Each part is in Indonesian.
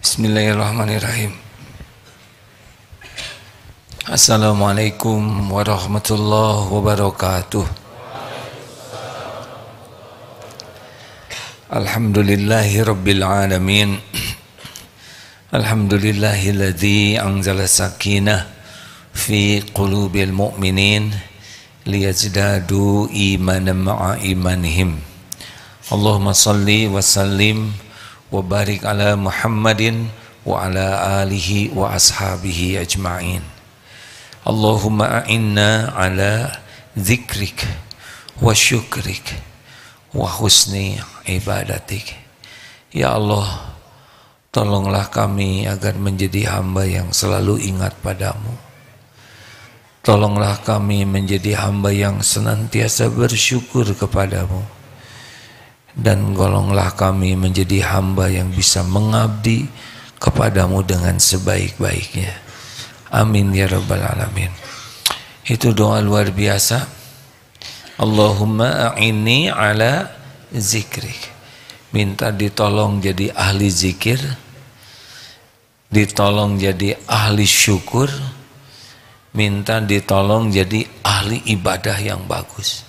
Bismillahirrahmanirrahim. Assalamualaikum warahmatullahi wabarakatuh. Alhamdulillahi rabbil alamin. Alhamdulillahi ladi anzala sakinah fi qulubil mu'minin liyazdadu imanan ma'a imanihim. Allahumma salli wa sallim wa barik ala Muhammadin wa ala alihi wa ashabihi ajma'in. Allahumma a'inna ala zikrik wa syukrik wa husni ibadatik. Ya Allah, tolonglah kami agar menjadi hamba yang selalu ingat padamu. Tolonglah kami menjadi hamba yang senantiasa bersyukur kepadamu dan golonglah kami menjadi hamba yang bisa mengabdi kepadamu dengan sebaik-baiknya. Amin ya rabbal alamin. Itu doa luar biasa. Allahumma a'inni ala zikrik. Minta ditolong jadi ahli zikir, ditolong jadi ahli syukur, minta ditolong jadi ahli ibadah yang bagus.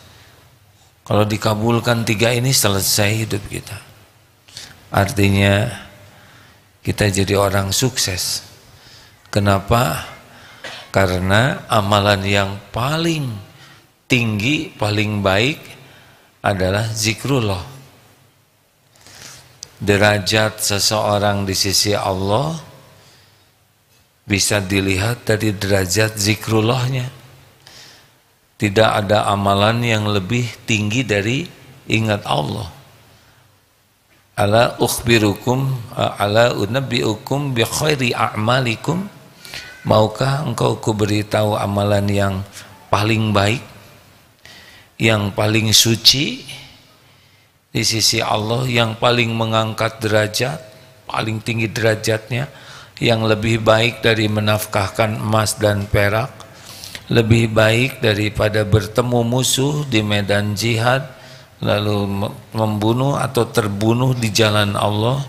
Kalau dikabulkan tiga ini selesai hidup kita. Artinya kita jadi orang sukses. Kenapa? Karena amalan yang paling tinggi, paling baik adalah zikrullah. Derajat seseorang di sisi Allah bisa dilihat dari derajat zikrullahnya. Tidak ada amalan yang lebih tinggi dari ingat Allah. Ala ukhbirukum ala unabbiukum bi khairi a'malikum. Maukah engkau kuberitahu amalan yang paling baik, yang paling suci di sisi Allah, yang paling mengangkat derajat, paling tinggi derajatnya, yang lebih baik dari menafkahkan emas dan perak, lebih baik daripada bertemu musuh di medan jihad lalu membunuh atau terbunuh di jalan Allah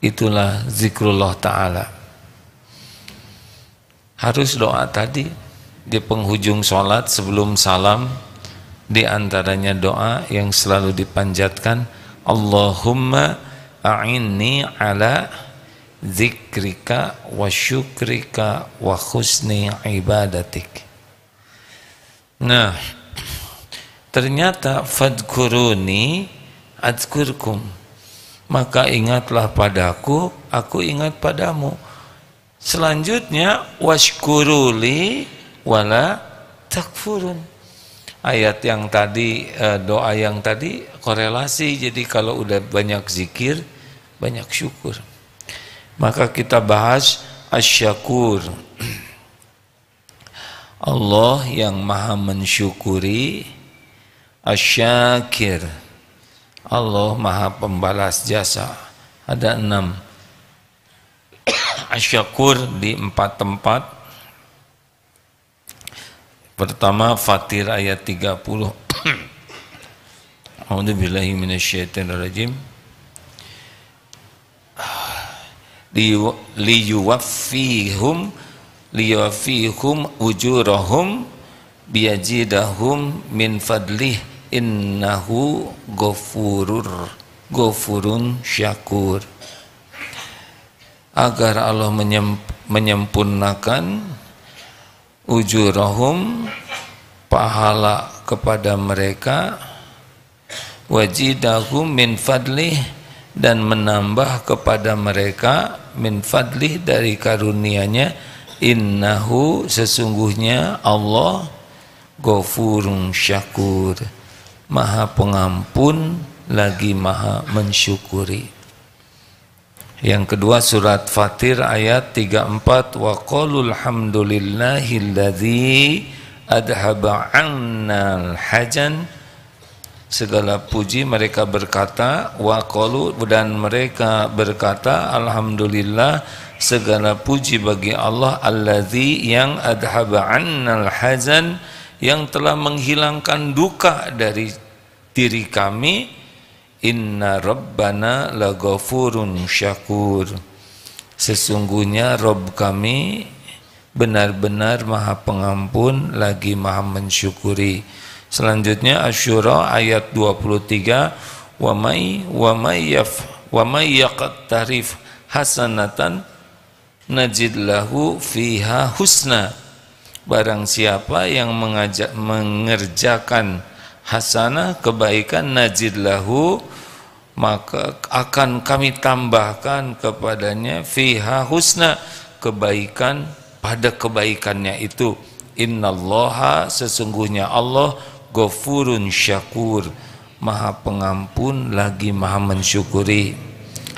itulah zikrullah ta'ala harus doa tadi di penghujung sholat sebelum salam di antaranya doa yang selalu dipanjatkan Allahumma a'inni ala zikrika wa syukrika wa khusni ibadatik. Nah, ternyata fadkuruni adkurkum. Maka ingatlah padaku, aku ingat padamu. Selanjutnya washkuruli wala takfurun. Ayat yang tadi eh, doa yang tadi korelasi jadi kalau udah banyak zikir banyak syukur. Maka kita bahas asyakur. Allah yang maha mensyukuri asyakir Allah maha pembalas jasa ada enam asyakur di empat tempat pertama Fatir ayat 30 A'udzu billahi minasyaitonir rajim liyuwaffihum liyuwaffihum ujurahum biyajidahum min fadlih innahu ghafurur ghafurun syakur agar Allah menyempurnakan ujurahum pahala kepada mereka wajidahum min fadlih dan menambah kepada mereka min fadlih dari karunia-Nya innahu sesungguhnya Allah ghafurun syakur maha pengampun lagi maha mensyukuri yang kedua surat Fatir ayat 34 wa hamdulillahi hamdulillahilladzi adhaba 'annal hajan segala puji mereka berkata wa qalu dan mereka berkata alhamdulillah segala puji bagi Allah allazi yang adhaba annal hazan yang telah menghilangkan duka dari diri kami inna rabbana laghafurun syakur sesungguhnya rob kami benar-benar maha pengampun lagi maha mensyukuri Selanjutnya Asyura ayat 23 wa may wa may yaf wa may yaqtarif hasanatan najid lahu fiha husna. Barang siapa yang mengajak mengerjakan hasanah kebaikan najid lahu maka akan kami tambahkan kepadanya fiha husna kebaikan pada kebaikannya itu innallaha sesungguhnya Allah Ghafurun syakur Maha pengampun lagi maha mensyukuri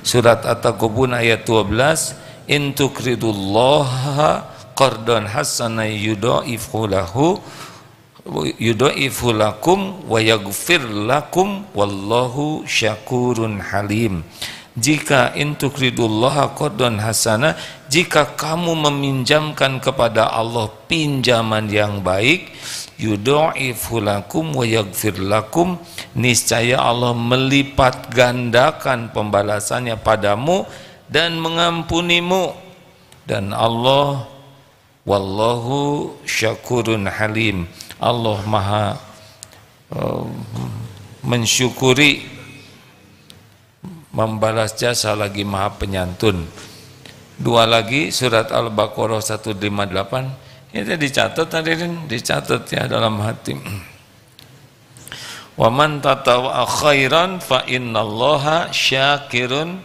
Surat At-Taqobun ayat 12 Intukridullaha qardan hasana yudha'ifhu lahu yudha'ifu lakum wa yaghfir lakum wallahu syakurun halim jika intukridullaha qaddan hasana jika kamu meminjamkan kepada Allah pinjaman yang baik yudha'ifu lakum wa yaghfir lakum niscaya Allah melipat gandakan pembalasannya padamu dan mengampunimu dan Allah wallahu syakurun halim Allah maha uh, mensyukuri membalas jasa lagi maha penyantun dua lagi surat al-baqarah 158 itu dicatat hadirin dicatat ya dalam hati wa man tatawa khairan fa innallaha syakirun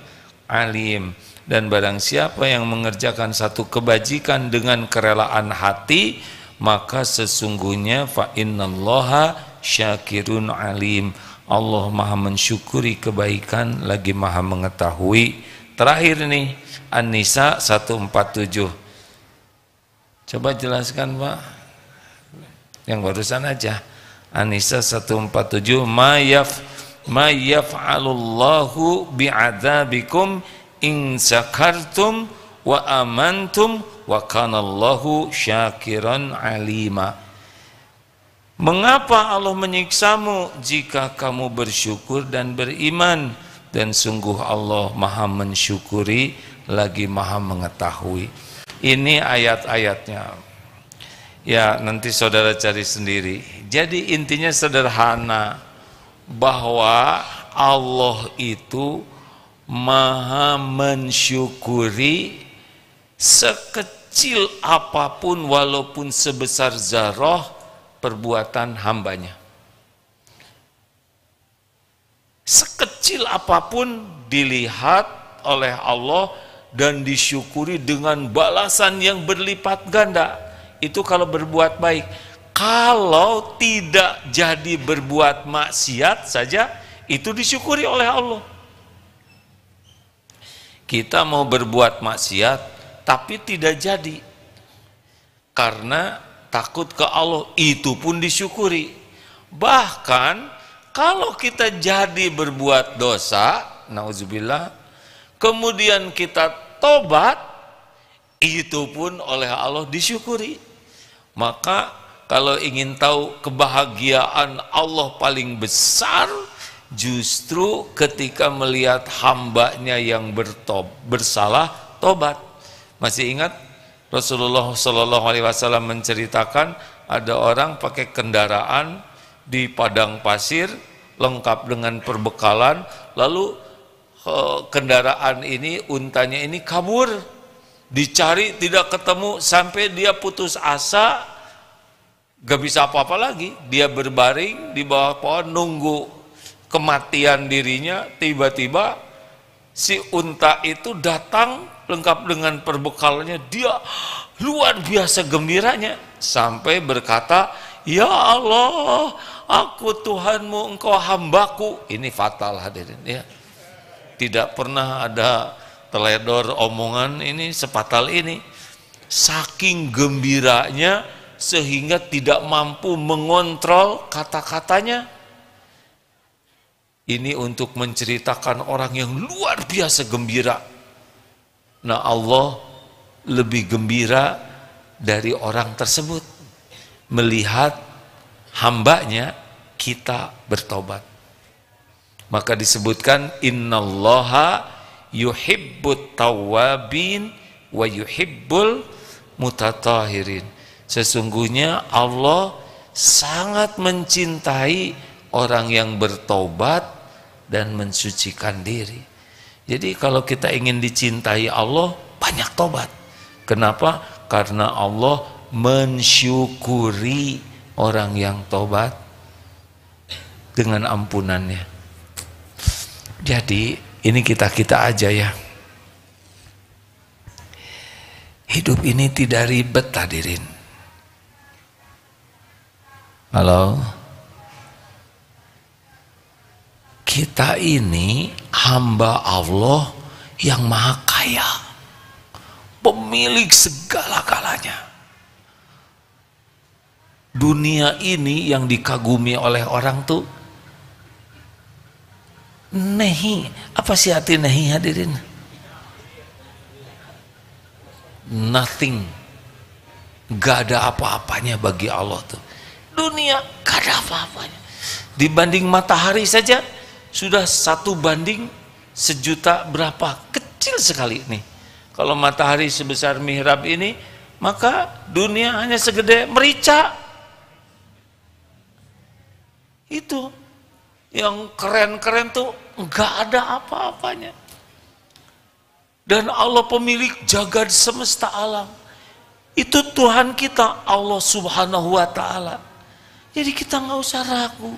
alim dan barang siapa yang mengerjakan satu kebajikan dengan kerelaan hati maka sesungguhnya fa innallaha syakirun alim Allah maha mensyukuri kebaikan lagi maha mengetahui terakhir nih An-Nisa 147 coba jelaskan Pak yang barusan aja An-Nisa 147 mayaf alullahu bi'adabikum in sakartum wa amantum wa kanallahu syakiran alima Mengapa Allah menyiksamu jika kamu bersyukur dan beriman dan sungguh Allah Maha mensyukuri lagi Maha mengetahui. Ini ayat-ayatnya. Ya, nanti saudara cari sendiri. Jadi intinya sederhana bahwa Allah itu Maha mensyukuri sekecil apapun walaupun sebesar zarah perbuatan hambanya. Sekecil apapun dilihat oleh Allah dan disyukuri dengan balasan yang berlipat ganda. Itu kalau berbuat baik. Kalau tidak jadi berbuat maksiat saja, itu disyukuri oleh Allah. Kita mau berbuat maksiat, tapi tidak jadi. Karena takut ke Allah itu pun disyukuri bahkan kalau kita jadi berbuat dosa nauzubillah kemudian kita tobat itu pun oleh Allah disyukuri maka kalau ingin tahu kebahagiaan Allah paling besar justru ketika melihat hambanya yang bertob, bersalah tobat masih ingat Rasulullah Shallallahu Alaihi Wasallam menceritakan ada orang pakai kendaraan di padang pasir lengkap dengan perbekalan lalu eh, kendaraan ini untanya ini kabur dicari tidak ketemu sampai dia putus asa gak bisa apa-apa lagi dia berbaring di bawah pohon nunggu kematian dirinya tiba-tiba si unta itu datang lengkap dengan perbekalannya dia luar biasa gembiranya sampai berkata, "Ya Allah, aku Tuhanmu, engkau hambaku." Ini fatal hadirin ya. Tidak pernah ada teledor omongan ini sepatal ini. Saking gembiranya sehingga tidak mampu mengontrol kata-katanya. Ini untuk menceritakan orang yang luar biasa gembira Nah Allah lebih gembira dari orang tersebut melihat hambanya kita bertobat. Maka disebutkan innallaha yuhibbut tawabin wa yuhibbul mutatahirin. Sesungguhnya Allah sangat mencintai orang yang bertobat dan mensucikan diri. Jadi kalau kita ingin dicintai Allah, banyak tobat. Kenapa? Karena Allah mensyukuri orang yang tobat dengan ampunannya. Jadi ini kita-kita aja ya. Hidup ini tidak ribet hadirin. Halo? kita ini hamba Allah yang maha kaya. Pemilik segala-galanya. Dunia ini yang dikagumi oleh orang tuh nehi. Apa sih hati nehi hadirin? Nothing. Gak ada apa-apanya bagi Allah tuh. Dunia gak ada apa-apanya. Dibanding matahari saja sudah satu banding sejuta berapa kecil sekali ini kalau matahari sebesar mihrab ini maka dunia hanya segede merica itu yang keren-keren tuh nggak ada apa-apanya dan Allah pemilik jagad semesta alam itu Tuhan kita Allah subhanahu wa ta'ala jadi kita nggak usah ragu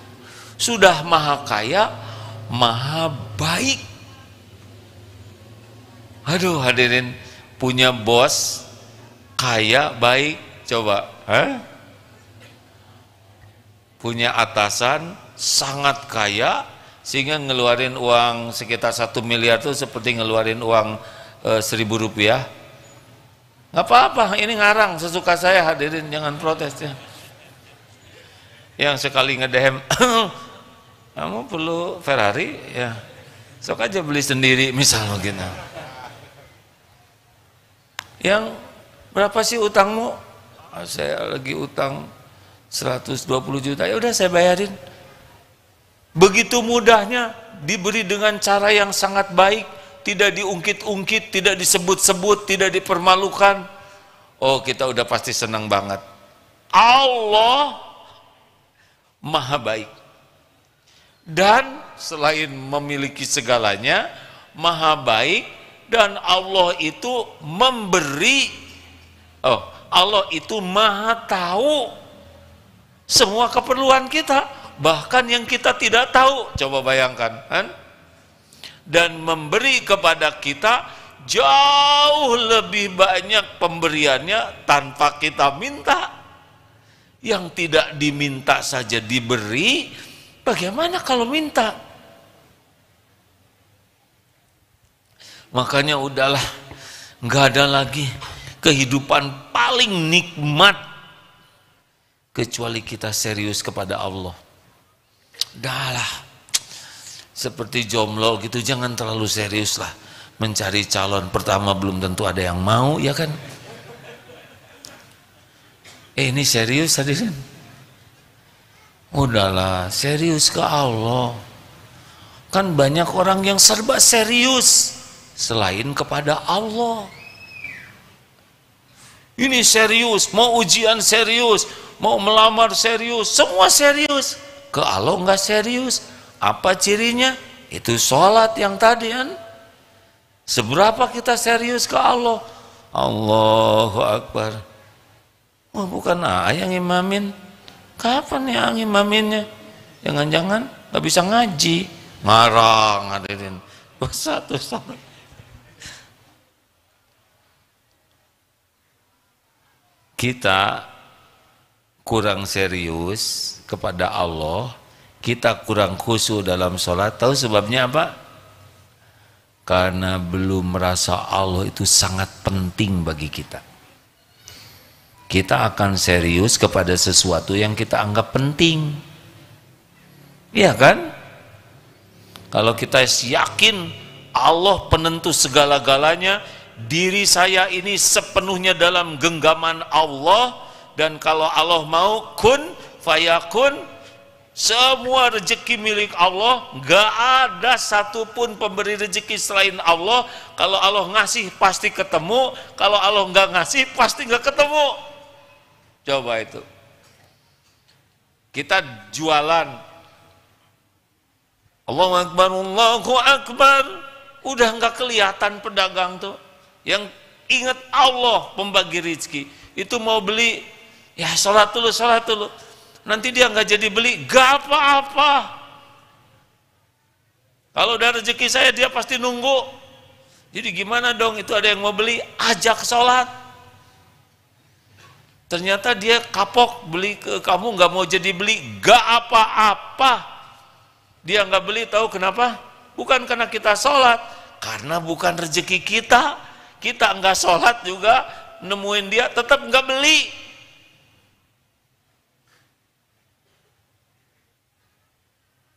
sudah maha kaya maha baik. Aduh hadirin, punya bos kaya baik, coba. Hah? Punya atasan sangat kaya sehingga ngeluarin uang sekitar satu miliar itu seperti ngeluarin uang eh, seribu rupiah. Gak apa-apa, ini ngarang sesuka saya hadirin, jangan protes ya. Yang sekali ngedehem kamu perlu Ferrari ya sok aja beli sendiri misalnya gitu yang berapa sih utangmu ah, saya lagi utang 120 juta ya udah saya bayarin begitu mudahnya diberi dengan cara yang sangat baik tidak diungkit-ungkit tidak disebut-sebut tidak dipermalukan oh kita udah pasti senang banget Allah maha baik dan selain memiliki segalanya, maha baik dan Allah itu memberi oh Allah itu maha tahu semua keperluan kita bahkan yang kita tidak tahu coba bayangkan kan? dan memberi kepada kita jauh lebih banyak pemberiannya tanpa kita minta yang tidak diminta saja diberi Bagaimana kalau minta? Makanya udahlah, nggak ada lagi kehidupan paling nikmat kecuali kita serius kepada Allah. Dahlah, seperti jomblo gitu jangan terlalu serius lah mencari calon pertama belum tentu ada yang mau ya kan. Eh, ini serius hadirin. Udahlah, serius ke Allah. Kan banyak orang yang serba serius selain kepada Allah. Ini serius, mau ujian serius, mau melamar serius, semua serius. Ke Allah nggak serius. Apa cirinya? Itu sholat yang tadi kan. Seberapa kita serius ke Allah? Allahu Akbar. Oh, bukan ayah yang imamin. Kapan nih angin maminnya? Jangan-jangan gak bisa ngaji, Marah ngadirin Satu satu. Kita kurang serius kepada Allah, kita kurang khusyuk dalam sholat. Tahu sebabnya apa? Karena belum merasa Allah itu sangat penting bagi kita kita akan serius kepada sesuatu yang kita anggap penting. Iya kan? Kalau kita yakin Allah penentu segala-galanya, diri saya ini sepenuhnya dalam genggaman Allah dan kalau Allah mau kun fayakun semua rezeki milik Allah gak ada satupun pemberi rezeki selain Allah kalau Allah ngasih pasti ketemu kalau Allah nggak ngasih pasti nggak ketemu Coba itu. Kita jualan. Allahu Akbar, Allahu Akbar. Udah nggak kelihatan pedagang tuh. Yang ingat Allah pembagi rizki. Itu mau beli, ya sholat dulu, sholat dulu. Nanti dia nggak jadi beli, gak apa-apa. Kalau udah rezeki saya, dia pasti nunggu. Jadi gimana dong, itu ada yang mau beli, ajak sholat Ternyata dia kapok beli ke kamu nggak mau jadi beli, gak apa-apa. Dia nggak beli tahu kenapa? Bukan karena kita sholat, karena bukan rezeki kita. Kita nggak sholat juga nemuin dia tetap nggak beli.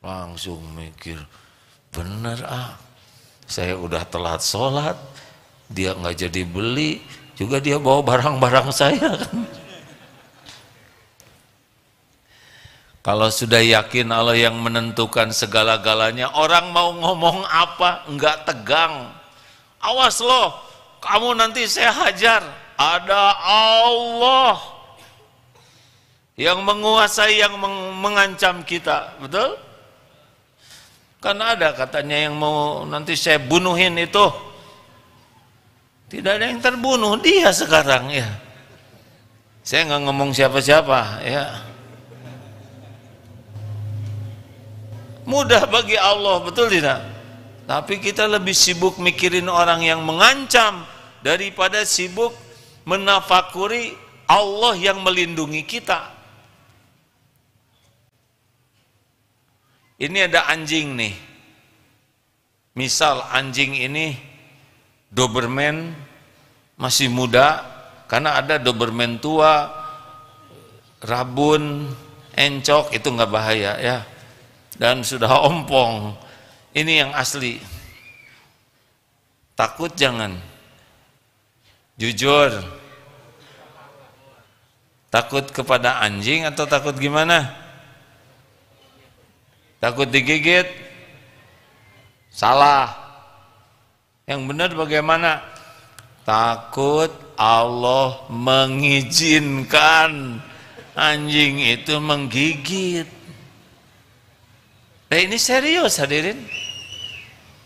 Langsung mikir, bener ah, saya udah telat sholat, dia nggak jadi beli, juga dia bawa barang-barang saya kan. Kalau sudah yakin Allah yang menentukan segala-galanya, orang mau ngomong apa enggak tegang. Awas loh, kamu nanti saya hajar. Ada Allah yang menguasai, yang mengancam kita, betul? Kan ada katanya yang mau nanti saya bunuhin itu, tidak ada yang terbunuh dia sekarang ya. Saya nggak ngomong siapa-siapa ya. Mudah bagi Allah betul tidak? Tapi kita lebih sibuk mikirin orang yang mengancam daripada sibuk menafakuri Allah yang melindungi kita. Ini ada anjing nih. Misal anjing ini Doberman masih muda, karena ada Doberman tua, rabun, encok, itu nggak bahaya ya. Dan sudah ompong, ini yang asli. Takut jangan, jujur, takut kepada anjing atau takut gimana? Takut digigit? Salah. Yang benar bagaimana? Takut Allah mengizinkan anjing itu menggigit. Nah ini serius hadirin.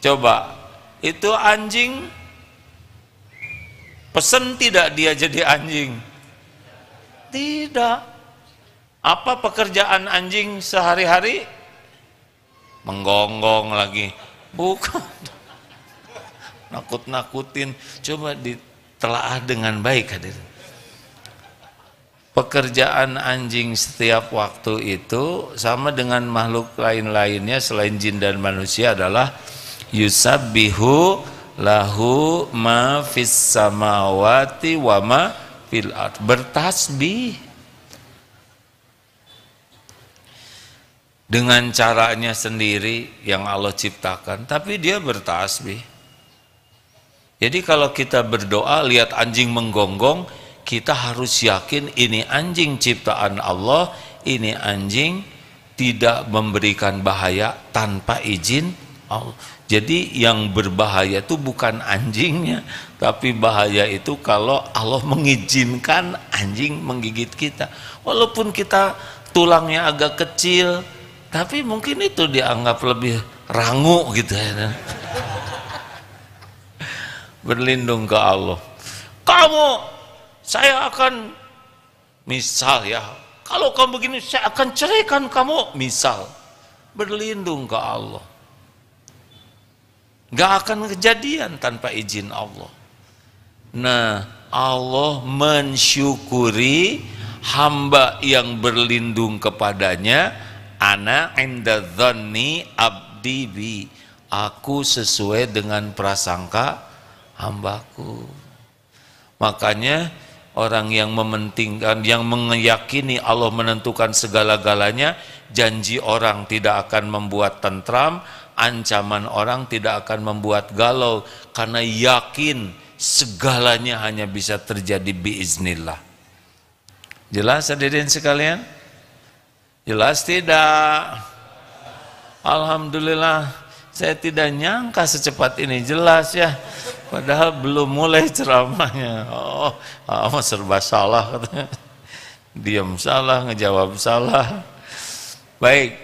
Coba, itu anjing pesen tidak dia jadi anjing? Tidak. Apa pekerjaan anjing sehari-hari? Menggonggong lagi. Bukan nakut-nakutin. Coba ditelaah dengan baik hadir. Pekerjaan anjing setiap waktu itu sama dengan makhluk lain-lainnya selain jin dan manusia adalah yusabbihu lahu ma fis samawati wa ma fil ard. Bertasbih dengan caranya sendiri yang Allah ciptakan, tapi dia bertasbih. Jadi kalau kita berdoa lihat anjing menggonggong, kita harus yakin ini anjing ciptaan Allah, ini anjing tidak memberikan bahaya tanpa izin Allah. Jadi yang berbahaya itu bukan anjingnya, tapi bahaya itu kalau Allah mengizinkan anjing menggigit kita. Walaupun kita tulangnya agak kecil, tapi mungkin itu dianggap lebih rangu gitu ya berlindung ke Allah. Kamu, saya akan misal ya, kalau kamu begini saya akan ceraikan kamu, misal. Berlindung ke Allah. Gak akan kejadian tanpa izin Allah. Nah, Allah mensyukuri hamba yang berlindung kepadanya Anak inda abdi bi aku sesuai dengan prasangka hambaku. Makanya orang yang mementingkan, yang meyakini Allah menentukan segala-galanya, janji orang tidak akan membuat tentram, ancaman orang tidak akan membuat galau, karena yakin segalanya hanya bisa terjadi biiznillah. Jelas hadirin sekalian? Jelas tidak? Alhamdulillah saya tidak nyangka secepat ini jelas ya. Padahal belum mulai ceramahnya. Oh, oh serba salah katanya. Diam salah, ngejawab salah. Baik.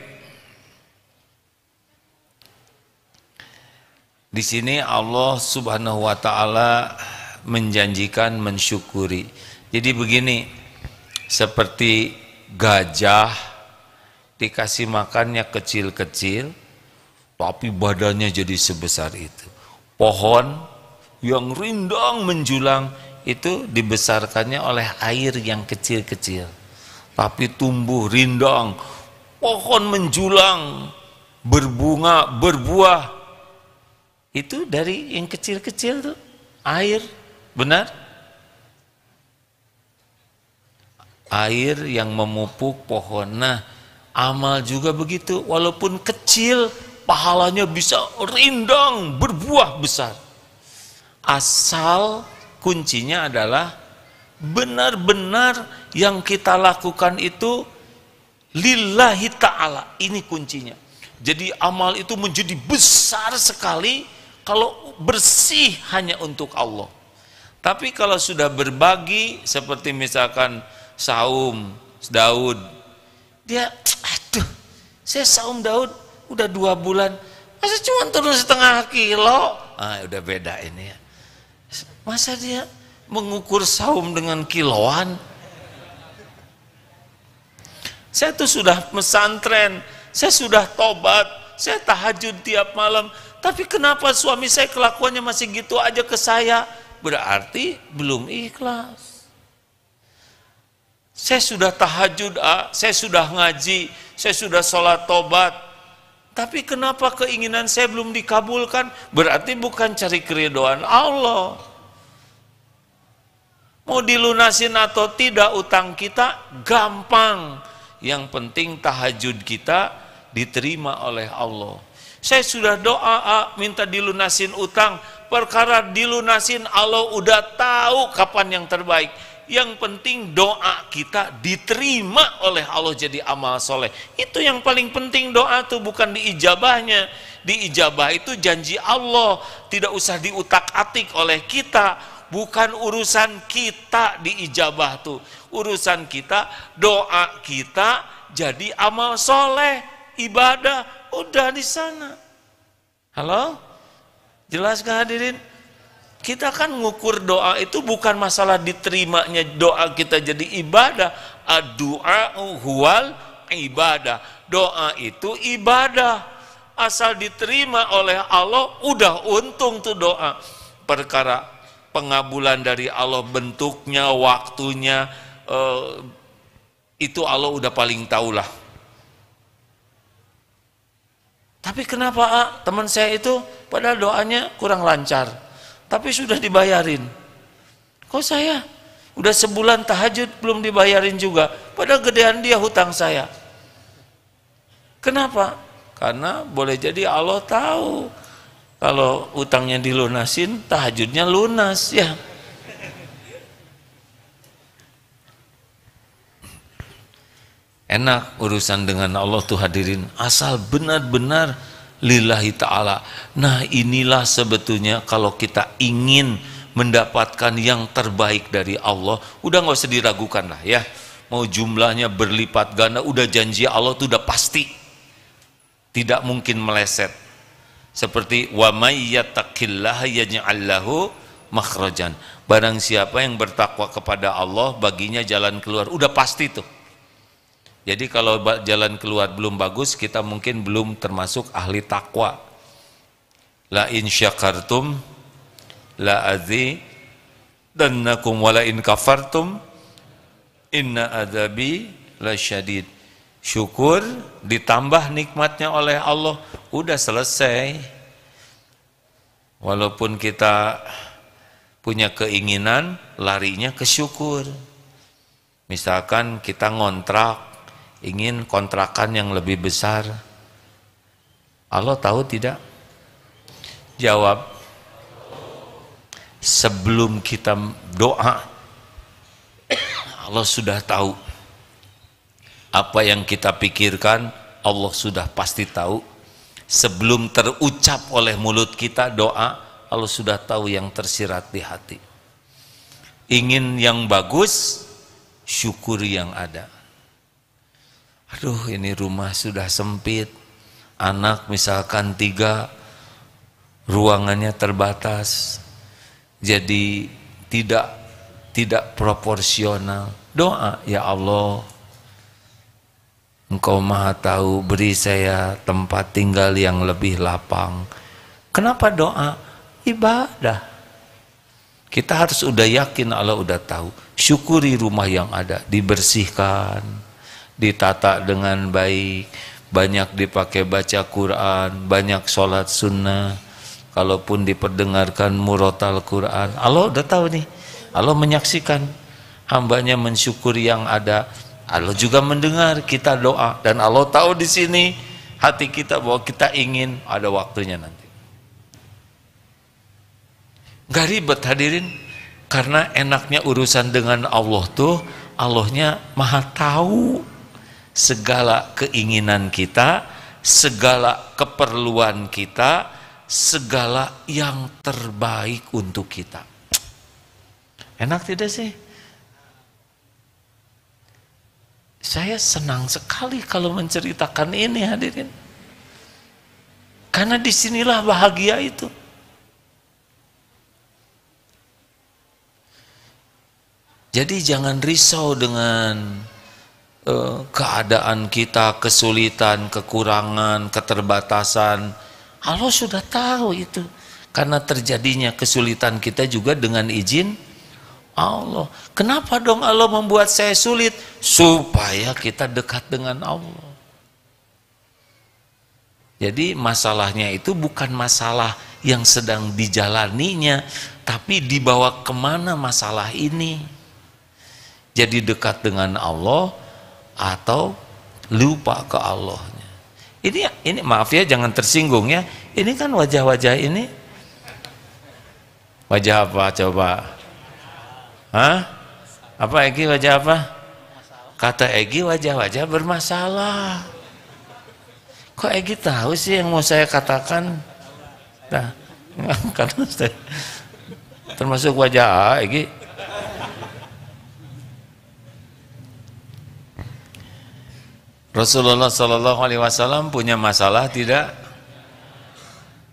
Di sini Allah Subhanahu wa taala menjanjikan mensyukuri. Jadi begini, seperti gajah dikasih makannya kecil-kecil, tapi badannya jadi sebesar itu. Pohon yang rindang menjulang itu dibesarkannya oleh air yang kecil-kecil. Tapi tumbuh rindang, pohon menjulang, berbunga, berbuah. Itu dari yang kecil-kecil tuh, air, benar? Air yang memupuk pohon. Nah, amal juga begitu, walaupun kecil, pahalanya bisa rindang, berbuah besar. Asal kuncinya adalah benar-benar yang kita lakukan itu lillahi ta'ala. Ini kuncinya. Jadi amal itu menjadi besar sekali kalau bersih hanya untuk Allah. Tapi kalau sudah berbagi seperti misalkan Saum, Daud, dia aduh, saya Saum Daud, udah dua bulan masa cuma turun setengah kilo ah udah beda ini ya masa dia mengukur saum dengan kiloan saya tuh sudah pesantren saya sudah tobat saya tahajud tiap malam tapi kenapa suami saya kelakuannya masih gitu aja ke saya berarti belum ikhlas saya sudah tahajud, ah. saya sudah ngaji, saya sudah sholat tobat, tapi kenapa keinginan saya belum dikabulkan? Berarti bukan cari keridoan Allah. Mau dilunasin atau tidak utang kita gampang. Yang penting tahajud kita diterima oleh Allah. Saya sudah doa minta dilunasin utang, perkara dilunasin Allah udah tahu kapan yang terbaik yang penting doa kita diterima oleh Allah jadi amal soleh. Itu yang paling penting doa itu bukan diijabahnya. Diijabah itu janji Allah, tidak usah diutak-atik oleh kita. Bukan urusan kita diijabah tuh. Urusan kita, doa kita jadi amal soleh, ibadah, udah di sana. Halo? Jelas gak hadirin? kita kan ngukur doa itu bukan masalah diterimanya doa kita jadi ibadah doa huwal ibadah doa itu ibadah asal diterima oleh Allah udah untung tuh doa perkara pengabulan dari Allah bentuknya waktunya eh, itu Allah udah paling tahu lah. tapi kenapa ah, teman saya itu padahal doanya kurang lancar tapi sudah dibayarin. Kok saya udah sebulan tahajud belum dibayarin juga, padahal gedean dia hutang saya. Kenapa? Karena boleh jadi Allah tahu kalau utangnya dilunasin, tahajudnya lunas ya. Enak urusan dengan Allah tuh hadirin, asal benar-benar lillahi ta'ala. Nah inilah sebetulnya kalau kita ingin mendapatkan yang terbaik dari Allah, udah nggak usah diragukan lah ya. Mau jumlahnya berlipat ganda, udah janji Allah tuh udah pasti. Tidak mungkin meleset. Seperti wa may yattaqillaha makhrajan. Barang siapa yang bertakwa kepada Allah, baginya jalan keluar. Udah pasti tuh jadi kalau jalan keluar belum bagus, kita mungkin belum termasuk ahli takwa. La in syakartum la adzi dannakum wa la in kafartum inna adabi la syadid. Syukur ditambah nikmatnya oleh Allah, udah selesai. Walaupun kita punya keinginan, larinya ke syukur. Misalkan kita ngontrak ingin kontrakan yang lebih besar. Allah tahu tidak? Jawab, sebelum kita doa, Allah sudah tahu. Apa yang kita pikirkan, Allah sudah pasti tahu. Sebelum terucap oleh mulut kita doa, Allah sudah tahu yang tersirat di hati. Ingin yang bagus, syukuri yang ada Aduh ini rumah sudah sempit, anak misalkan tiga, ruangannya terbatas, jadi tidak tidak proporsional. Doa ya Allah, Engkau maha tahu beri saya tempat tinggal yang lebih lapang. Kenapa doa? Ibadah. Kita harus udah yakin Allah udah tahu. Syukuri rumah yang ada, dibersihkan ditata dengan baik, banyak dipakai baca Quran, banyak sholat sunnah, kalaupun diperdengarkan murotal Quran. Allah udah tahu nih, Allah menyaksikan hambanya mensyukur yang ada. Allah juga mendengar kita doa dan Allah tahu di sini hati kita bahwa kita ingin ada waktunya nanti. Gak ribet hadirin karena enaknya urusan dengan Allah tuh Allahnya maha tahu segala keinginan kita, segala keperluan kita, segala yang terbaik untuk kita. Enak tidak sih? Saya senang sekali kalau menceritakan ini hadirin. Karena disinilah bahagia itu. Jadi jangan risau dengan Eh, keadaan kita, kesulitan, kekurangan, keterbatasan. Allah sudah tahu itu. Karena terjadinya kesulitan kita juga dengan izin Allah. Kenapa dong Allah membuat saya sulit? Supaya kita dekat dengan Allah. Jadi masalahnya itu bukan masalah yang sedang dijalaninya, tapi dibawa kemana masalah ini. Jadi dekat dengan Allah, atau lupa ke Allahnya. Ini ini maaf ya jangan tersinggung ya. Ini kan wajah-wajah ini wajah apa coba? Hah? Apa Egi wajah apa? Kata Egi wajah-wajah bermasalah. Kok Egi tahu sih yang mau saya katakan? Nah, karena saya termasuk wajah Egi Rasulullah Shallallahu Alaihi Wasallam punya masalah tidak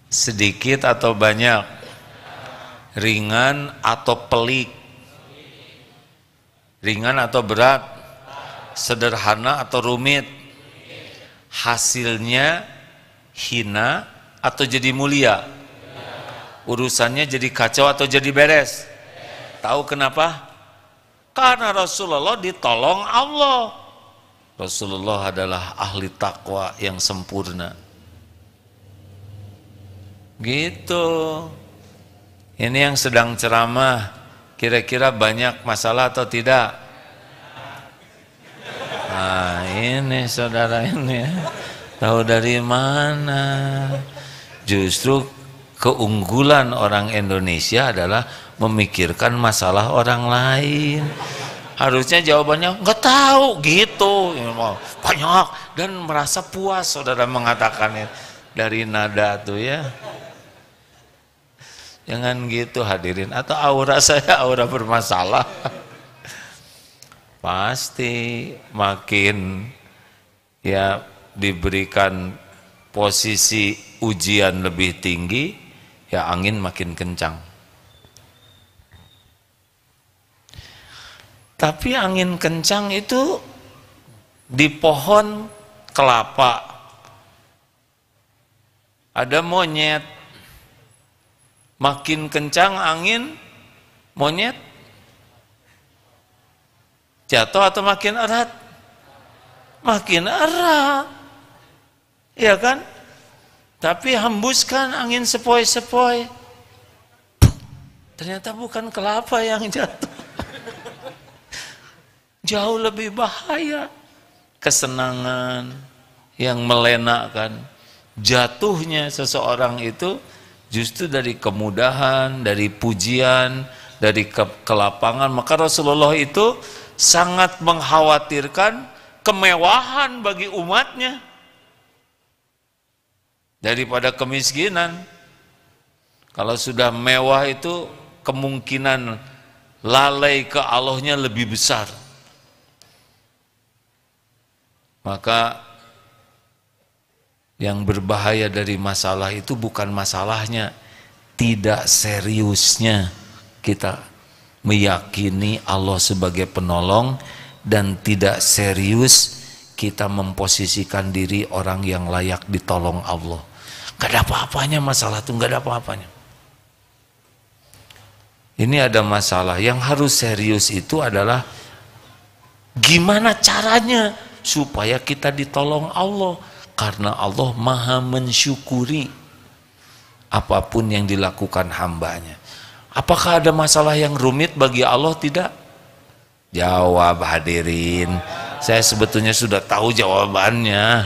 sedikit atau banyak ringan atau pelik ringan atau berat sederhana atau rumit hasilnya hina atau jadi mulia urusannya jadi kacau atau jadi beres tahu kenapa karena Rasulullah ditolong Allah Rasulullah adalah ahli takwa yang sempurna. Gitu. Ini yang sedang ceramah, kira-kira banyak masalah atau tidak? Nah, ini saudara ini ya. Tahu dari mana? Justru keunggulan orang Indonesia adalah memikirkan masalah orang lain harusnya jawabannya nggak tahu gitu ya, banyak dan merasa puas saudara mengatakannya dari nada tuh ya jangan gitu hadirin atau aura saya aura bermasalah pasti makin ya diberikan posisi ujian lebih tinggi ya angin makin kencang Tapi angin kencang itu di pohon kelapa. Ada monyet. Makin kencang angin, monyet jatuh atau makin erat? Makin erat. Ya kan? Tapi hembuskan angin sepoi-sepoi. Ternyata bukan kelapa yang jatuh. Jauh lebih bahaya kesenangan yang melenakan. Jatuhnya seseorang itu justru dari kemudahan, dari pujian, dari ke kelapangan. Maka Rasulullah itu sangat mengkhawatirkan kemewahan bagi umatnya daripada kemiskinan. Kalau sudah mewah itu kemungkinan lalai ke Allahnya lebih besar. Maka yang berbahaya dari masalah itu bukan masalahnya, tidak seriusnya kita meyakini Allah sebagai penolong dan tidak serius kita memposisikan diri orang yang layak ditolong Allah. Gak ada apa-apanya masalah itu, gak ada apa-apanya. Ini ada masalah. Yang harus serius itu adalah gimana caranya supaya kita ditolong Allah karena Allah maha mensyukuri apapun yang dilakukan hambanya apakah ada masalah yang rumit bagi Allah tidak jawab hadirin saya sebetulnya sudah tahu jawabannya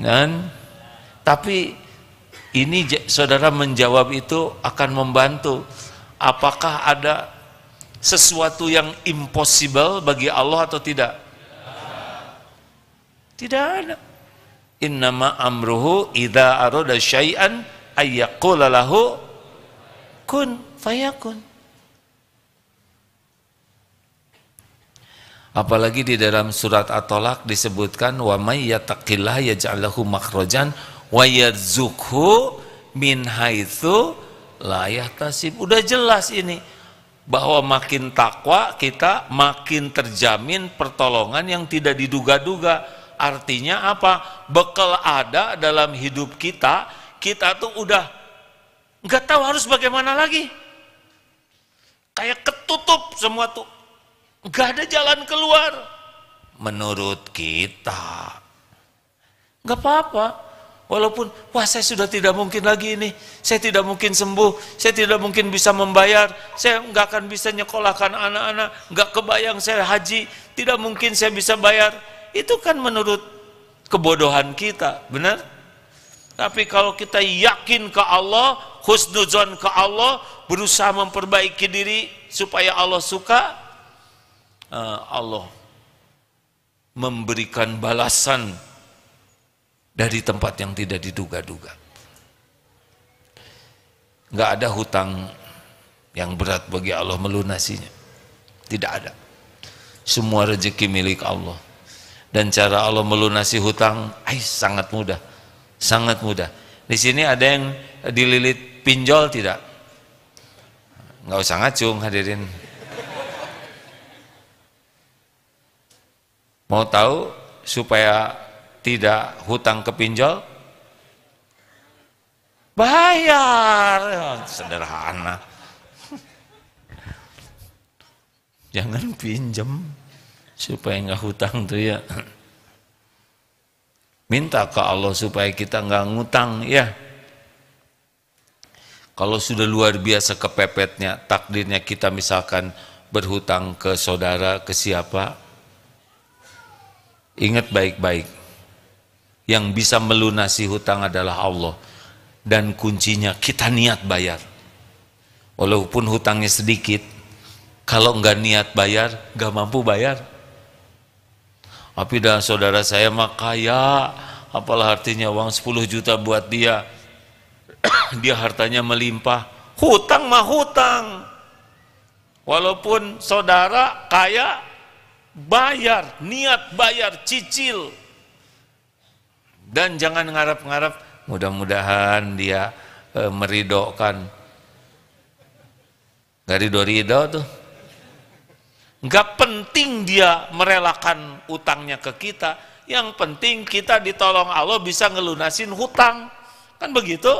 dan tapi ini saudara menjawab itu akan membantu apakah ada sesuatu yang impossible bagi Allah atau tidak tidak ada. Innama amruhu idza arada syai'an ayyaqula lahu kun fayakun. Apalagi di dalam surat at tolak disebutkan wa may yattaqillaha yaj'al lahu makhrajan wa yarzuqhu min haitsu la yahtasib. Udah jelas ini bahwa makin takwa kita makin terjamin pertolongan yang tidak diduga-duga Artinya apa? Bekal ada dalam hidup kita, kita tuh udah nggak tahu harus bagaimana lagi. Kayak ketutup semua tuh. Nggak ada jalan keluar. Menurut kita. Nggak apa-apa. Walaupun, wah saya sudah tidak mungkin lagi ini. Saya tidak mungkin sembuh. Saya tidak mungkin bisa membayar. Saya nggak akan bisa nyekolahkan anak-anak. Nggak kebayang saya haji. Tidak mungkin saya bisa bayar itu kan menurut kebodohan kita, benar? Tapi kalau kita yakin ke Allah, husnuzon ke Allah, berusaha memperbaiki diri supaya Allah suka, eh, Allah memberikan balasan dari tempat yang tidak diduga-duga. Nggak ada hutang yang berat bagi Allah melunasinya. Tidak ada. Semua rezeki milik Allah dan cara Allah melunasi hutang ay, sangat mudah sangat mudah di sini ada yang dililit pinjol tidak nggak usah ngacung hadirin mau tahu supaya tidak hutang ke pinjol bayar ya, sederhana jangan pinjem supaya nggak hutang tuh ya minta ke Allah supaya kita nggak ngutang ya kalau sudah luar biasa kepepetnya takdirnya kita misalkan berhutang ke saudara ke siapa ingat baik-baik yang bisa melunasi hutang adalah Allah dan kuncinya kita niat bayar walaupun hutangnya sedikit kalau nggak niat bayar nggak mampu bayar tapi dah saudara saya mah kaya, apalah artinya uang 10 juta buat dia. dia hartanya melimpah. Hutang mah hutang. Walaupun saudara kaya, bayar, niat bayar, cicil. Dan jangan ngarap-ngarap, mudah-mudahan dia e, meridokkan. Gak ridho tuh. Gak penting dia merelakan utangnya ke kita. Yang penting kita ditolong Allah bisa ngelunasin hutang. Kan begitu?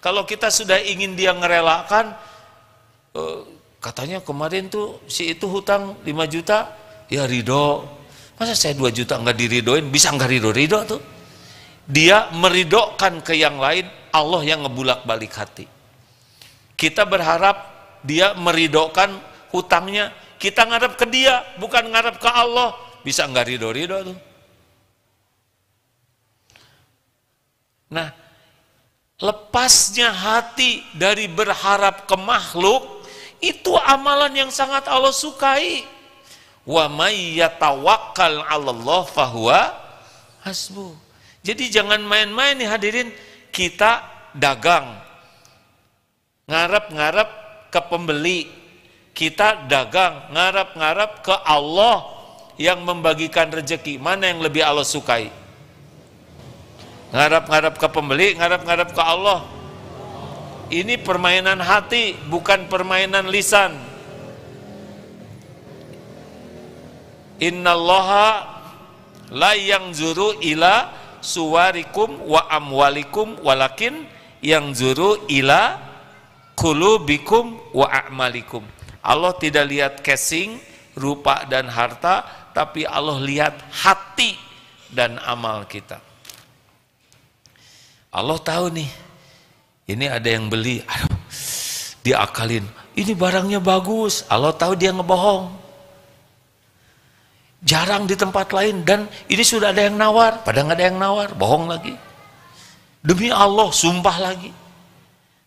Kalau kita sudah ingin dia ngerelakan, eh, katanya kemarin tuh si itu hutang 5 juta, ya ridho. Masa saya 2 juta enggak diridoin? Bisa enggak ridho-ridho tuh? Dia meridokkan ke yang lain, Allah yang ngebulak balik hati. Kita berharap dia meridokkan hutangnya, kita ngarep ke dia, bukan ngarep ke Allah, bisa nggak ridho-ridho tuh. Nah, lepasnya hati dari berharap ke makhluk itu amalan yang sangat Allah sukai. Wa may yatawakkal fahuwa hasbu. Jadi jangan main-main nih hadirin, kita dagang. Ngarep-ngarep ke pembeli, kita dagang ngarap-ngarap ke Allah yang membagikan rejeki mana yang lebih Allah sukai ngarap-ngarap ke pembeli ngarap-ngarap ke Allah ini permainan hati bukan permainan lisan innallaha la yang zuru ila suwarikum wa amwalikum walakin yang zuru ila kulubikum wa a'malikum Allah tidak lihat casing, rupa dan harta, tapi Allah lihat hati dan amal kita. Allah tahu nih, ini ada yang beli, aduh, dia ini barangnya bagus, Allah tahu dia ngebohong. Jarang di tempat lain dan ini sudah ada yang nawar, padahal nggak ada yang nawar, bohong lagi. Demi Allah, sumpah lagi.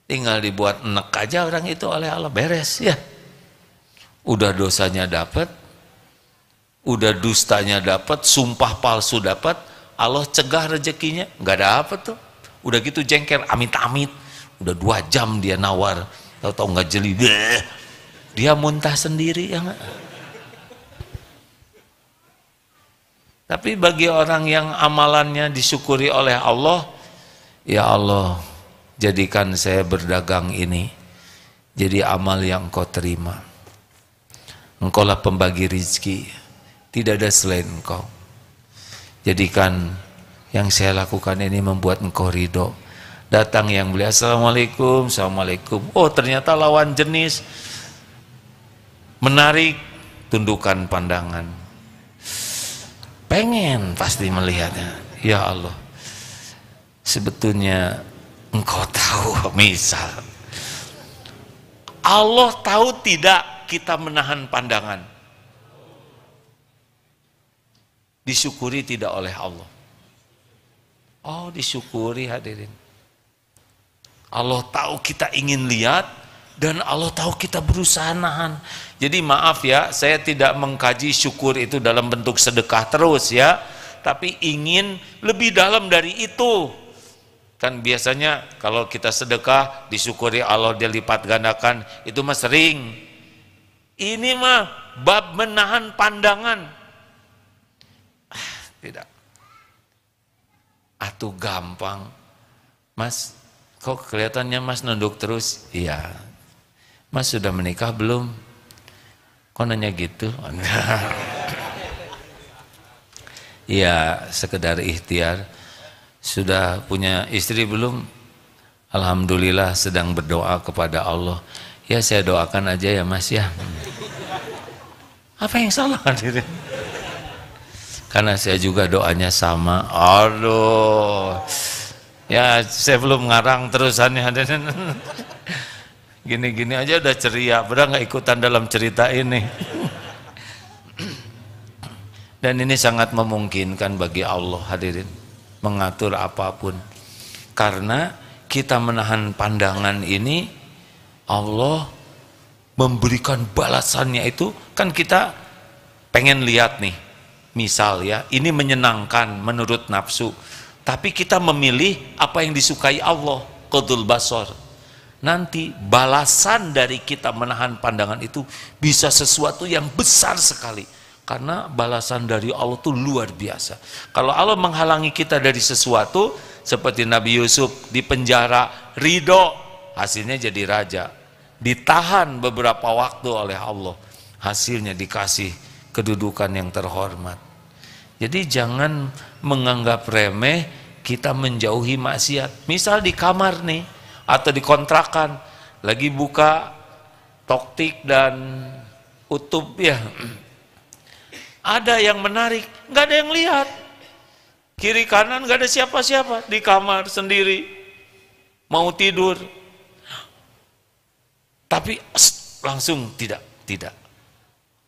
Tinggal dibuat enek aja orang itu oleh Allah, beres ya. Udah dosanya dapat, udah dustanya dapat, sumpah palsu dapat, Allah cegah rezekinya, nggak dapat tuh. Udah gitu jengkel, amit-amit. Udah dua jam dia nawar, tahu-tahu nggak jeli, Bleh. dia muntah sendiri ya gak? Tapi bagi orang yang amalannya disyukuri oleh Allah, ya Allah, jadikan saya berdagang ini jadi amal yang kau terima. Engkau lah pembagi rizki. Tidak ada selain engkau. Jadikan yang saya lakukan ini membuat engkau ridho. Datang yang mulia. Assalamualaikum, Assalamualaikum. Oh ternyata lawan jenis. Menarik, tundukan pandangan. Pengen pasti melihatnya. Ya Allah. Sebetulnya engkau tahu misal. Allah tahu tidak kita menahan pandangan. Disyukuri tidak oleh Allah. Oh, disyukuri hadirin. Allah tahu kita ingin lihat dan Allah tahu kita berusaha nahan. Jadi maaf ya, saya tidak mengkaji syukur itu dalam bentuk sedekah terus ya, tapi ingin lebih dalam dari itu. Kan biasanya kalau kita sedekah disyukuri Allah dilipat gandakan, itu mah sering. Ini mah bab menahan pandangan. Ah, tidak. Atuh gampang. Mas, kok kelihatannya mas nunduk terus? Iya. Mas sudah menikah belum? Kok nanya gitu? Iya, sekedar ikhtiar. Sudah punya istri belum? Alhamdulillah sedang berdoa kepada Allah. Ya saya doakan aja ya mas ya. Apa yang salah? Gitu. Karena saya juga doanya sama. Aduh. Ya saya belum ngarang terusannya. Gini-gini aja udah ceria. Padahal nggak ikutan dalam cerita ini. Dan ini sangat memungkinkan bagi Allah hadirin mengatur apapun. Karena kita menahan pandangan ini Allah memberikan balasannya itu kan kita pengen lihat nih misal ya ini menyenangkan menurut nafsu tapi kita memilih apa yang disukai Allah qadul basor nanti balasan dari kita menahan pandangan itu bisa sesuatu yang besar sekali karena balasan dari Allah itu luar biasa kalau Allah menghalangi kita dari sesuatu seperti Nabi Yusuf di penjara ridho hasilnya jadi raja ditahan beberapa waktu oleh Allah. Hasilnya dikasih kedudukan yang terhormat. Jadi jangan menganggap remeh kita menjauhi maksiat. Misal di kamar nih atau di kontrakan lagi buka toktik dan utub ya. Ada yang menarik, nggak ada yang lihat. Kiri kanan nggak ada siapa-siapa di kamar sendiri. Mau tidur, tapi langsung tidak, tidak.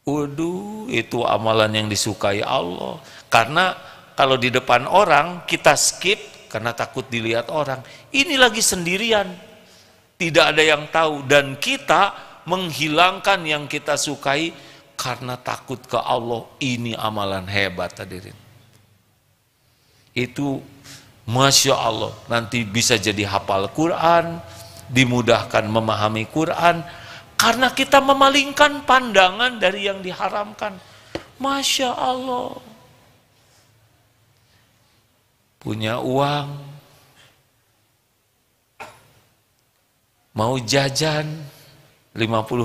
Waduh, itu amalan yang disukai Allah. Karena kalau di depan orang kita skip karena takut dilihat orang. Ini lagi sendirian. Tidak ada yang tahu dan kita menghilangkan yang kita sukai karena takut ke Allah. Ini amalan hebat hadirin. Itu Masya Allah, nanti bisa jadi hafal Quran, dimudahkan memahami Quran karena kita memalingkan pandangan dari yang diharamkan. Masya Allah. Punya uang, mau jajan 50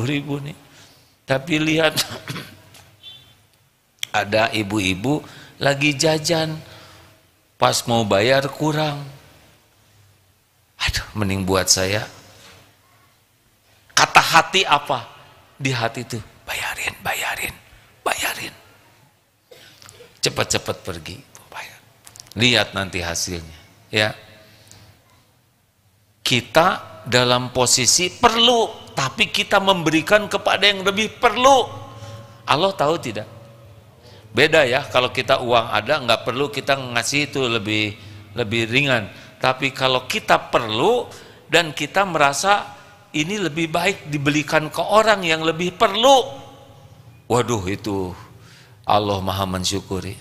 ribu nih. Tapi lihat ada ibu-ibu lagi jajan pas mau bayar kurang aduh mending buat saya kata hati apa di hati itu bayarin bayarin bayarin cepat-cepat pergi bayar lihat nanti hasilnya ya kita dalam posisi perlu tapi kita memberikan kepada yang lebih perlu Allah tahu tidak beda ya kalau kita uang ada nggak perlu kita ngasih itu lebih lebih ringan tapi kalau kita perlu dan kita merasa ini lebih baik dibelikan ke orang yang lebih perlu. Waduh itu Allah maha mensyukuri.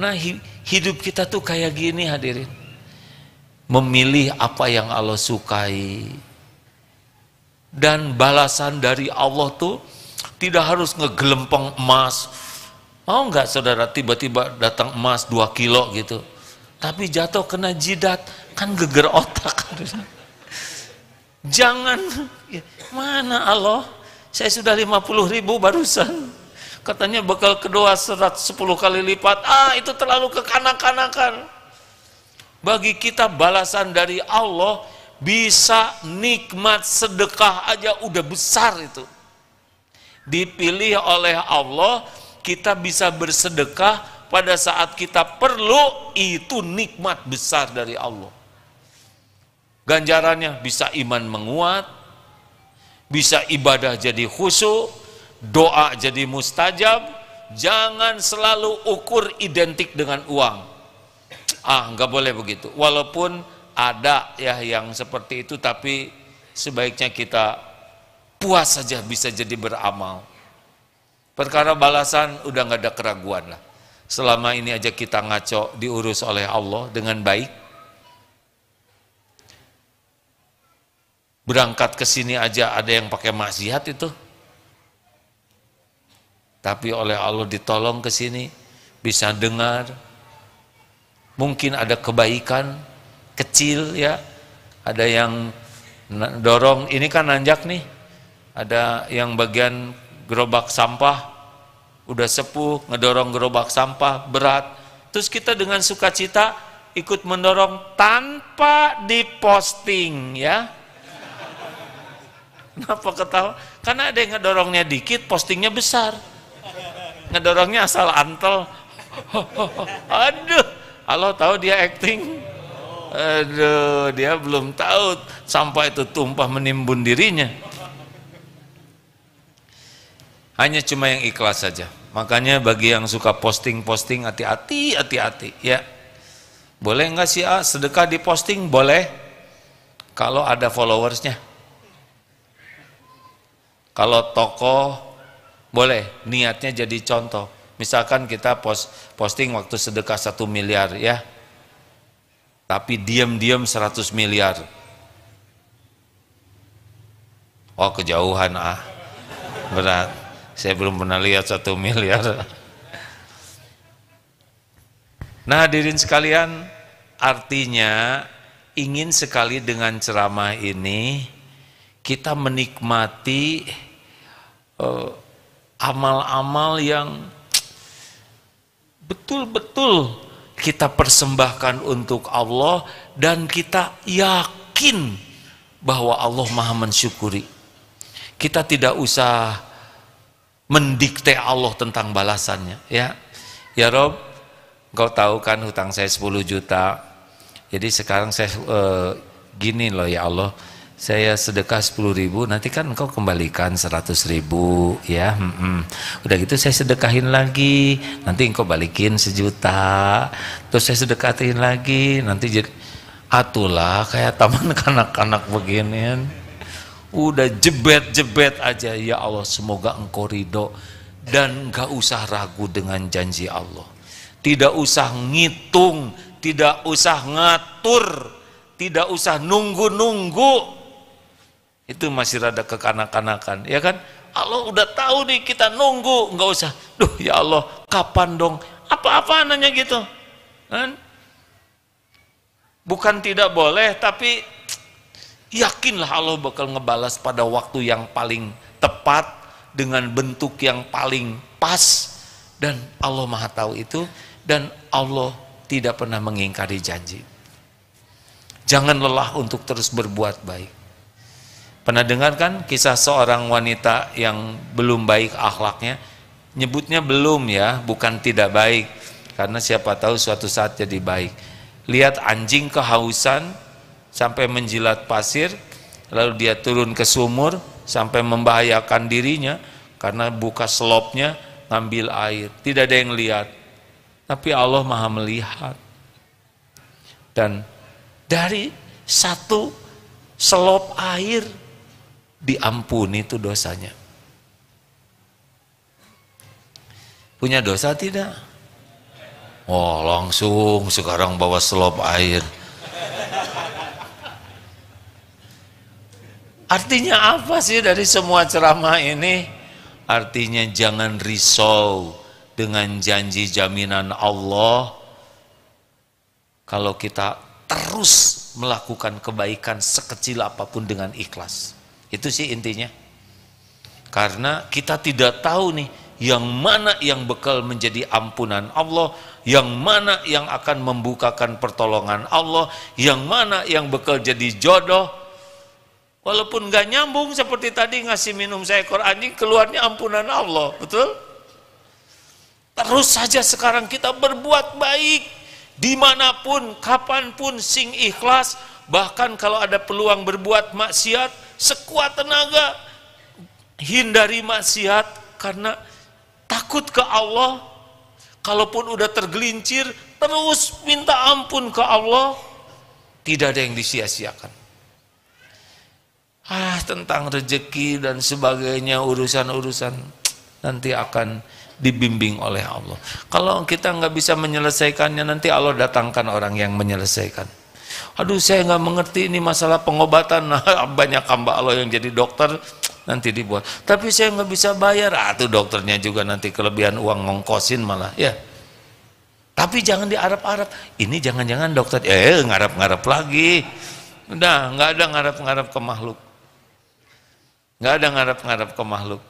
Nah hidup kita tuh kayak gini hadirin. Memilih apa yang Allah sukai. Dan balasan dari Allah tuh tidak harus ngegelempong emas. Mau nggak saudara tiba-tiba datang emas dua kilo gitu tapi jatuh kena jidat kan geger otak jangan ya, mana Allah saya sudah 50 ribu barusan katanya bakal kedua serat 10 kali lipat ah itu terlalu kekanak-kanakan bagi kita balasan dari Allah bisa nikmat sedekah aja udah besar itu dipilih oleh Allah kita bisa bersedekah pada saat kita perlu itu nikmat besar dari Allah. Ganjarannya bisa iman menguat, bisa ibadah jadi khusyuk, doa jadi mustajab, jangan selalu ukur identik dengan uang. Ah, nggak boleh begitu. Walaupun ada ya yang seperti itu, tapi sebaiknya kita puas saja bisa jadi beramal. Perkara balasan udah nggak ada keraguan lah selama ini aja kita ngaco diurus oleh Allah dengan baik. Berangkat ke sini aja ada yang pakai maksiat itu. Tapi oleh Allah ditolong ke sini bisa dengar. Mungkin ada kebaikan kecil ya. Ada yang dorong ini kan nanjak nih. Ada yang bagian gerobak sampah udah sepuh, ngedorong gerobak sampah berat. Terus kita dengan sukacita ikut mendorong tanpa diposting ya. Kenapa ketawa? Karena ada yang ngedorongnya dikit, postingnya besar. Ngedorongnya asal antel. Aduh, Allah tahu dia acting. Aduh, dia belum tahu sampah itu tumpah menimbun dirinya. Hanya cuma yang ikhlas saja. Makanya bagi yang suka posting-posting hati-hati, hati-hati. Ya, boleh nggak sih ah, sedekah di posting? Boleh. Kalau ada followersnya. Kalau tokoh boleh niatnya jadi contoh. Misalkan kita post, posting waktu sedekah satu miliar ya. Tapi diam-diam 100 miliar. Oh kejauhan ah. Berat. Saya belum pernah lihat satu miliar. Nah hadirin sekalian, artinya ingin sekali dengan ceramah ini kita menikmati eh, amal-amal uh, yang betul-betul kita persembahkan untuk Allah dan kita yakin bahwa Allah Maha mensyukuri. Kita tidak usah mendikte Allah tentang balasannya ya ya Rob engkau tahu kan hutang saya 10 juta jadi sekarang saya e, gini loh ya Allah saya sedekah 10 ribu nanti kan kau kembalikan 100 ribu ya hmm, hmm. udah gitu saya sedekahin lagi nanti engkau balikin sejuta terus saya sedekatin lagi nanti jadi atulah kayak taman kanak-kanak beginian udah jebet-jebet aja ya Allah semoga engkau ridho dan gak usah ragu dengan janji Allah tidak usah ngitung tidak usah ngatur tidak usah nunggu-nunggu itu masih rada kekanak-kanakan ya kan Allah udah tahu nih kita nunggu nggak usah duh ya Allah kapan dong apa-apa nanya gitu kan bukan tidak boleh tapi Yakinlah Allah bakal ngebalas pada waktu yang paling tepat dengan bentuk yang paling pas dan Allah Maha tahu itu dan Allah tidak pernah mengingkari janji. Jangan lelah untuk terus berbuat baik. Pernah dengar kan kisah seorang wanita yang belum baik akhlaknya? Nyebutnya belum ya, bukan tidak baik. Karena siapa tahu suatu saat jadi baik. Lihat anjing kehausan, sampai menjilat pasir, lalu dia turun ke sumur sampai membahayakan dirinya karena buka selopnya ngambil air. Tidak ada yang lihat. Tapi Allah Maha melihat. Dan dari satu selop air diampuni itu dosanya. Punya dosa tidak? Oh langsung sekarang bawa selop air. Artinya apa sih dari semua ceramah ini? Artinya jangan risau dengan janji jaminan Allah. Kalau kita terus melakukan kebaikan sekecil apapun dengan ikhlas. Itu sih intinya. Karena kita tidak tahu nih yang mana yang bekal menjadi ampunan Allah, yang mana yang akan membukakan pertolongan Allah, yang mana yang bekal jadi jodoh, Walaupun nggak nyambung seperti tadi ngasih minum seekor anjing, keluarnya ampunan Allah, betul? Terus saja sekarang kita berbuat baik dimanapun, kapanpun, sing ikhlas. Bahkan kalau ada peluang berbuat maksiat, sekuat tenaga hindari maksiat karena takut ke Allah. Kalaupun udah tergelincir, terus minta ampun ke Allah. Tidak ada yang disia-siakan ah tentang rezeki dan sebagainya urusan-urusan nanti akan dibimbing oleh Allah. Kalau kita nggak bisa menyelesaikannya nanti Allah datangkan orang yang menyelesaikan. Aduh saya nggak mengerti ini masalah pengobatan. Nah, banyak hamba Allah yang jadi dokter nanti dibuat. Tapi saya nggak bisa bayar. Ah dokternya juga nanti kelebihan uang ngongkosin malah ya. Tapi jangan diarap-arap. Ini jangan-jangan dokter eh ngarap-ngarap lagi. nah nggak ada ngarap-ngarap ke makhluk. Nggak ada ngarep-ngarep ke makhluk.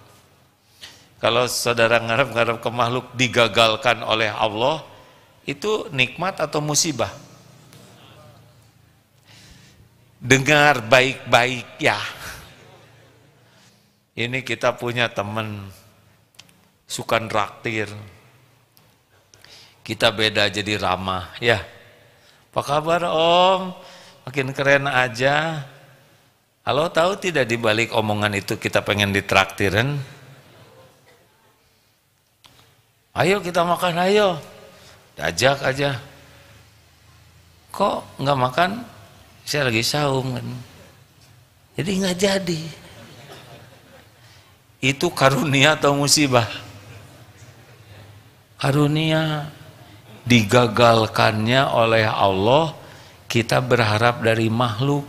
Kalau saudara ngarep-ngarep ke makhluk digagalkan oleh Allah, itu nikmat atau musibah? Dengar baik-baik ya. Ini kita punya teman suka raktir. Kita beda jadi ramah ya. Apa kabar om? Makin keren aja Halo tahu tidak dibalik omongan itu kita pengen ditraktirin? Ayo kita makan, ayo. Dajak aja. Kok nggak makan? Saya lagi saum kan. Jadi nggak jadi. Itu karunia atau musibah? Karunia digagalkannya oleh Allah, kita berharap dari makhluk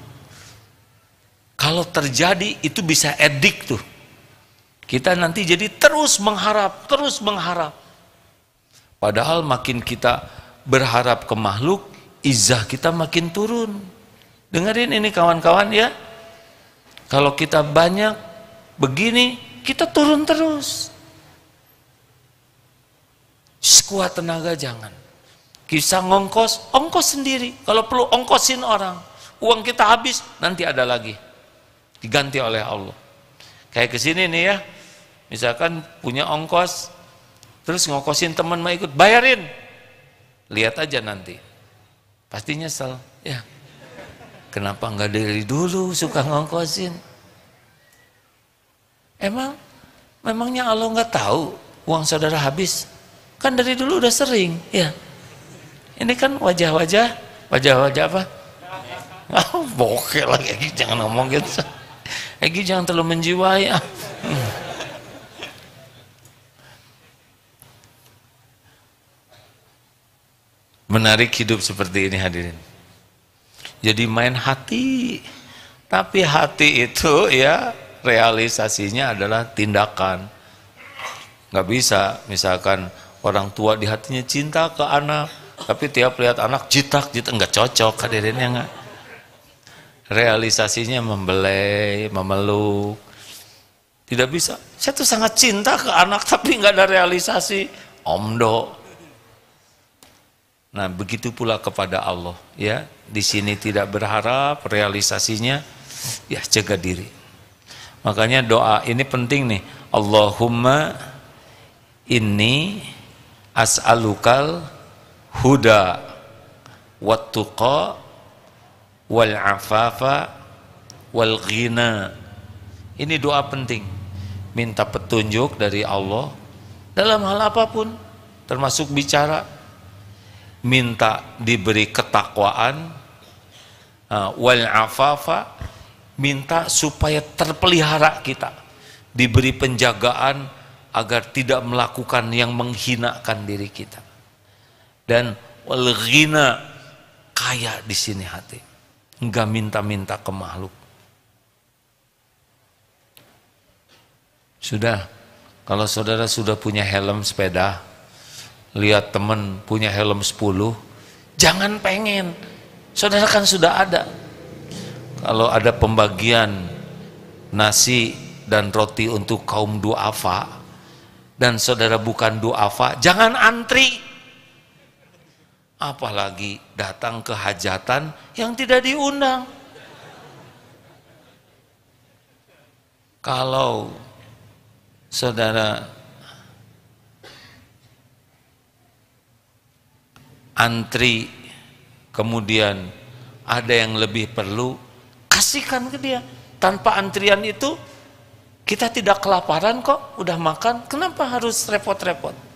kalau terjadi itu bisa edik tuh. Kita nanti jadi terus mengharap, terus mengharap. Padahal makin kita berharap ke makhluk, izah kita makin turun. Dengerin ini kawan-kawan ya. Kalau kita banyak begini, kita turun terus. Sekuat tenaga jangan. kita ngongkos, ongkos sendiri. Kalau perlu ongkosin orang. Uang kita habis, nanti ada lagi diganti oleh Allah. Kayak ke sini nih ya, misalkan punya ongkos, terus ngokosin teman mau ikut, bayarin. Lihat aja nanti. Pasti nyesel, ya. Kenapa nggak dari dulu suka ngokosin Emang, memangnya Allah nggak tahu uang saudara habis? Kan dari dulu udah sering, ya. Ini kan wajah-wajah, wajah-wajah apa? Ah, bokeh lagi, gitu, jangan ngomong gitu. Egi jangan terlalu menjiwai. Ah. Hmm. Menarik hidup seperti ini hadirin. Jadi main hati. Tapi hati itu ya realisasinya adalah tindakan. Gak bisa misalkan orang tua di hatinya cinta ke anak. Tapi tiap lihat anak jitak, jitak. Nggak cocok hadirin ya nggak realisasinya membelai, memeluk. Tidak bisa. Saya tuh sangat cinta ke anak tapi nggak ada realisasi. Omdo. Nah begitu pula kepada Allah. Ya, di sini tidak berharap realisasinya. Ya jaga diri. Makanya doa ini penting nih. Allahumma ini as'alukal huda wa tuqa wal afafa wal ghina. Ini doa penting. Minta petunjuk dari Allah dalam hal apapun, termasuk bicara. Minta diberi ketakwaan uh, wal afafa, minta supaya terpelihara kita, diberi penjagaan agar tidak melakukan yang menghinakan diri kita. Dan wal ghina kaya di sini hati Enggak minta-minta ke makhluk. Sudah, kalau saudara sudah punya helm sepeda, lihat teman punya helm 10, jangan pengen. Saudara kan sudah ada. Kalau ada pembagian nasi dan roti untuk kaum duafa, dan saudara bukan duafa, jangan antri apalagi datang ke hajatan yang tidak diundang. Kalau saudara antri kemudian ada yang lebih perlu, kasihkan ke dia. Tanpa antrian itu kita tidak kelaparan kok, udah makan, kenapa harus repot-repot?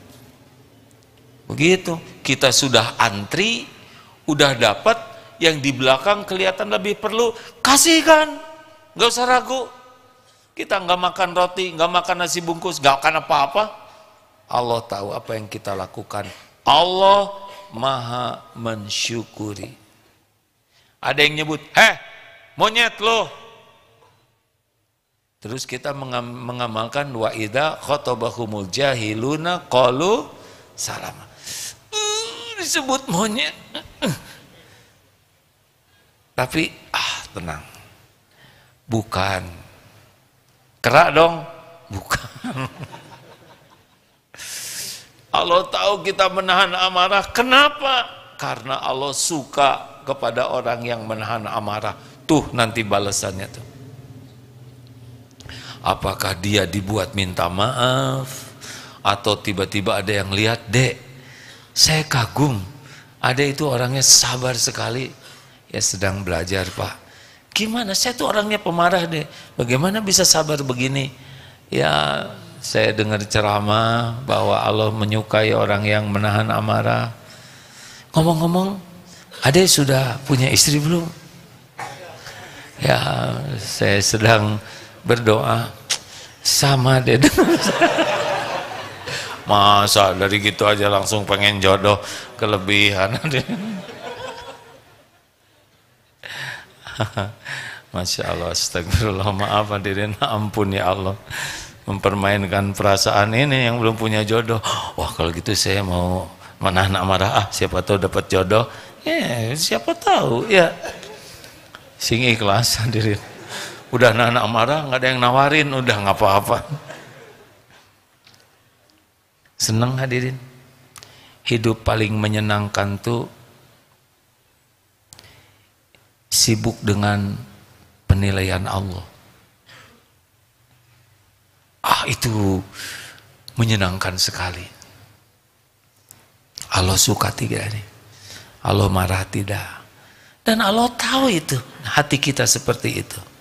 Begitu, kita sudah antri, udah dapat, yang di belakang kelihatan lebih perlu, kasihkan, nggak usah ragu. Kita nggak makan roti, nggak makan nasi bungkus, nggak akan apa-apa. Allah tahu apa yang kita lakukan. Allah maha mensyukuri. Ada yang nyebut, eh monyet loh. Terus kita mengamalkan wa'idha khotobahumul jahiluna qalu salama disebut monyet tapi ah tenang bukan kerak dong bukan Allah tahu kita menahan amarah kenapa karena Allah suka kepada orang yang menahan amarah tuh nanti balasannya tuh apakah dia dibuat minta maaf atau tiba-tiba ada yang lihat dek saya kagum, ada itu orangnya sabar sekali, ya sedang belajar Pak. Gimana, saya tuh orangnya pemarah deh, bagaimana bisa sabar begini? Ya saya dengar ceramah bahwa Allah menyukai orang yang menahan amarah. Ngomong-ngomong, ada sudah punya istri belum? Ya, saya sedang berdoa sama deh masa dari gitu aja langsung pengen jodoh kelebihan Masya Allah astagfirullah maaf hadirin ampun ya Allah mempermainkan perasaan ini yang belum punya jodoh wah kalau gitu saya mau menahan amarah ah siapa tahu dapat jodoh ya siapa tahu ya yeah. sing ikhlas hadirin udah anak amarah nggak ada yang nawarin udah nggak apa-apa Senang hadirin? Hidup paling menyenangkan tuh sibuk dengan penilaian Allah. Ah itu menyenangkan sekali. Allah suka tidak nih. Allah marah tidak. Dan Allah tahu itu. Hati kita seperti itu.